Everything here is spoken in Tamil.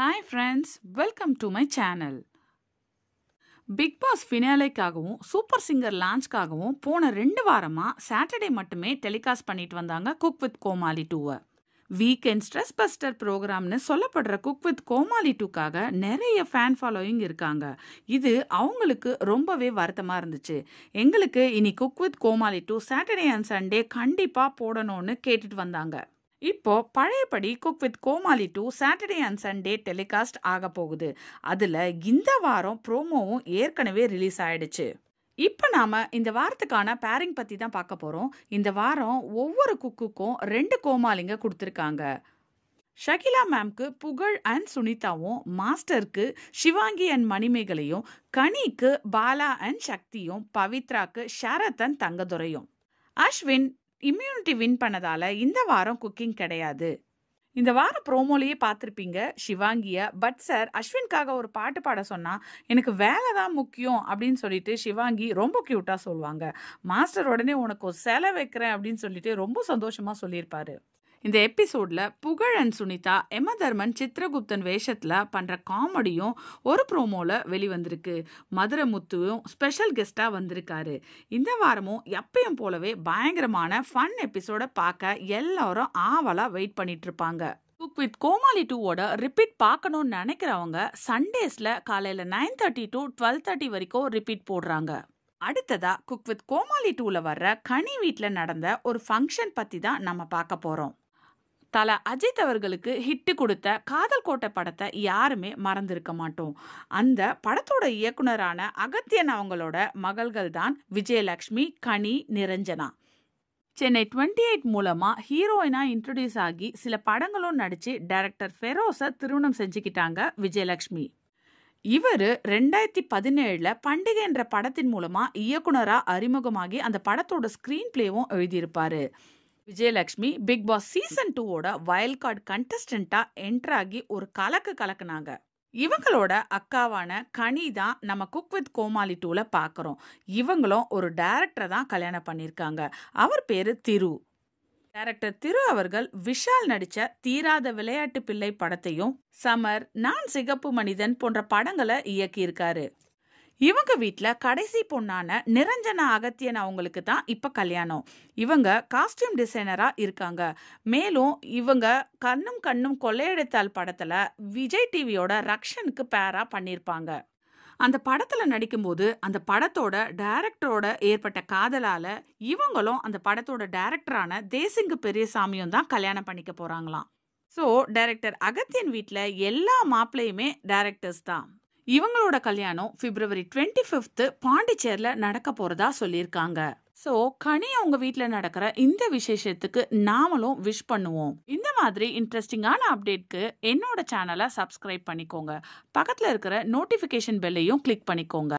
hi friends welcome to my channel Big Boss ஃபினாலேக்காகவும் சூப்பர் சிங்கர் லான்ச்க்காகவும் போன ரெண்டு வாரமாக சாட்டர்டே மட்டுமே டெலிகாஸ்ட் பண்ணிட்டு வந்தாங்க குக் வித் கோமாளி டூவை வீக்கெண்ட் ஸ்ட்ரெஸ் பஸ்டர் ப்ரோக்ராம்னு சொல்லப்படுற குக் வித் கோமாளி டூக்காக நிறைய ஃபேன் ஃபாலோயிங் இருக்காங்க இது அவங்களுக்கு ரொம்பவே வருத்தமாக இருந்துச்சு எங்களுக்கு இனி Cook with Comali two Saturday and Sunday கண்டிப்பாக போடணும்னு கேட்டுட்டு வந்தாங்க இப்போ பழையபடி Cook with Comali two Saturday and Sunday telecast ஆக போகுது அதில் இந்த வாரம் ப்ரோமோவும் ஏற்கனவே ரிலீஸ் ஆயிடுச்சு இப்போ நாம இந்த வாரத்துக்கான பேரிங் பத்தி தான் பார்க்க போறோம் இந்த வாரம் ஒவ்வொரு குக்குக்கும் ரெண்டு கோமாலிங்க கொடுத்துருக்காங்க ஷகிலா மேம்க்கு புகழ் அண்ட் சுனிதாவும் மாஸ்டருக்கு ஷிவாங்கி அண்ட் மணிமேகலையும் கனிக்கு பாலா அண்ட் சக்தியும் பவித்ராக்கு ஷரத் அண்ட் தங்கதுரையும் அஸ்வின் இம்யூனிட்டி வின் பண்ணதால இந்த வாரம் குக்கிங் கிடையாது இந்த வார ப்ரோமோலையே பார்த்துருப்பீங்க ஷிவாங்கிய பட் சார் அஸ்வின்காக ஒரு பாட்டு பாட சொன்னால் எனக்கு வேலை தான் முக்கியம் அப்படின்னு சொல்லிட்டு ஷிவாங்கி ரொம்ப க்யூட்டாக சொல்லுவாங்க மாஸ்டர் உடனே உனக்கு ஒரு செலை வைக்கிறேன் அப்படின்னு சொல்லிட்டு ரொம்ப சந்தோஷமாக சொல்லியிருப்பாரு இந்த எபிசோடில் புகழ் அண்ட் சுனிதா எமதர்மன் சித்ரகுப்தன் வேஷத்தில் பண்ணுற காமெடியும் ஒரு ப்ரோமோவில் வெளிவந்திருக்கு மதுரை முத்துவும் ஸ்பெஷல் கெஸ்ட்டாக வந்திருக்காரு இந்த வாரமும் எப்பயும் போலவே பயங்கரமான ஃபன் எபிசோடை பார்க்க எல்லாரும் ஆவலாக வெயிட் பண்ணிகிட்ருப்பாங்க குக் வித் கோமாளி டூவோட ரிப்பீட் பார்க்கணும்னு நினைக்கிறவங்க சண்டேஸில் காலையில் nine thirty to twelve thirty வரைக்கும் ரிப்பீட் போடுறாங்க அடுத்ததா குக் வித் கோமாளி டூவில் வர்ற கனி வீட்டில் நடந்த ஒரு ஃபங்க்ஷன் பற்றி தான் நம்ம பார்க்க போகிறோம் தல அஜித் அவர்களுக்கு ஹிட்டு கொடுத்த காதல் கோட்டை படத்தை யாருமே மறந்திருக்க மாட்டோம் அந்த படத்தோட இயக்குனரான அகத்தியன் அவங்களோட மகள்கள் தான் விஜயலக்ஷ்மி கனி நிரஞ்சனா சென்னை டுவெண்ட்டி எயிட் மூலமாக ஹீரோயினாக இன்ட்ரடியூஸ் ஆகி சில படங்களும் நடித்து டைரக்டர் ஃபெரோஸை திருமணம் செஞ்சுக்கிட்டாங்க விஜயலக்ஷ்மி இவர் ரெண்டாயிரத்தி பதினேழில் பண்டிகை என்ற படத்தின் மூலமாக இயக்குனராக அறிமுகமாகி அந்த படத்தோட ஸ்க்ரீன் பிளேவும் எழுதியிருப்பார் விஜயலக்ஷ்மி பிக் பாஸ் சீசன் டூவோட வயல் கார்டு கண்டஸ்டண்ட்டாக என்ட்ராகி ஒரு கலக்கு கலக்குனாங்க இவங்களோட அக்காவான கனி தான் நம்ம குக் வித் கோமாளி டூவில் பார்க்குறோம் இவங்களும் ஒரு டேரக்டரை தான் கல்யாணம் பண்ணியிருக்காங்க அவர் பேர் திரு டேரக்டர் திரு அவர்கள் விஷால் நடித்த தீராத விளையாட்டு பிள்ளை படத்தையும் சமர் நான் சிகப்பு மனிதன் போன்ற படங்களை இயக்கியிருக்காரு இவங்க வீட்டில் கடைசி பொண்ணான நிரஞ்சனா அகத்தியன் அவங்களுக்கு தான் இப்போ கல்யாணம் இவங்க காஸ்டியூம் டிசைனராக இருக்காங்க மேலும் இவங்க கண்ணும் கண்ணும் கொள்ளையடித்தால் படத்தில் விஜய் டிவியோட ரக்ஷனுக்கு பேராக பண்ணியிருப்பாங்க அந்த படத்தில் நடிக்கும்போது அந்த படத்தோட டைரக்டரோட ஏற்பட்ட காதலால் இவங்களும் அந்த படத்தோட டைரக்டரான தேசிங்கு பெரியசாமியும் தான் கல்யாணம் பண்ணிக்க போகிறாங்களாம் ஸோ டைரக்டர் அகத்தியன் வீட்டில் எல்லா மாப்பிள்ளையுமே டைரக்டர்ஸ் தான் இவங்களோட கல்யாணம் பிப்ரவரி டுவெண்ட்டி ஃபிஃப்த்து பாண்டிச்சேரியில் நடக்க போகிறதா சொல்லியிருக்காங்க ஸோ கனி அவங்க வீட்டில் நடக்கிற இந்த விசேஷத்துக்கு நாமளும் விஷ் பண்ணுவோம் இந்த மாதிரி இன்ட்ரெஸ்டிங்கான அப்டேட்க்கு என்னோட சேனலை சப்ஸ்கிரைப் பண்ணிக்கோங்க பக்கத்தில் இருக்கிற நோட்டிஃபிகேஷன் பெல்லையும் கிளிக் பண்ணிக்கோங்க